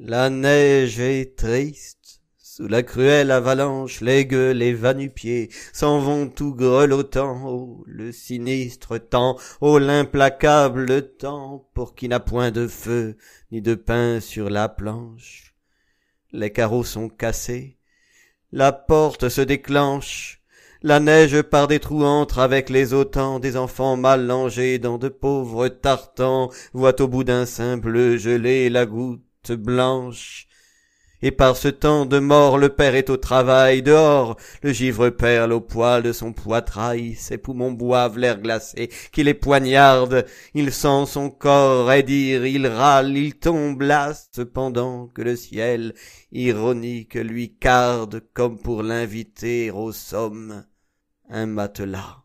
La neige est triste, sous la cruelle avalanche, les gueules et pieds s'en vont tout grelottant, oh, le sinistre temps, oh, l'implacable temps, pour qui n'a point de feu, ni de pain sur la planche. Les carreaux sont cassés, la porte se déclenche, la neige par des trous entre avec les autants, des enfants mal langés dans de pauvres tartans, voient au bout d'un simple gelé la goutte blanche. Et par ce temps de mort, le père est au travail, dehors, le givre perle au poil de son poitrail, ses poumons boivent l'air glacé qui les poignarde, il sent son corps dire il râle, il tombe là, cependant que le ciel, ironique, lui garde comme pour l'inviter au somme un matelas.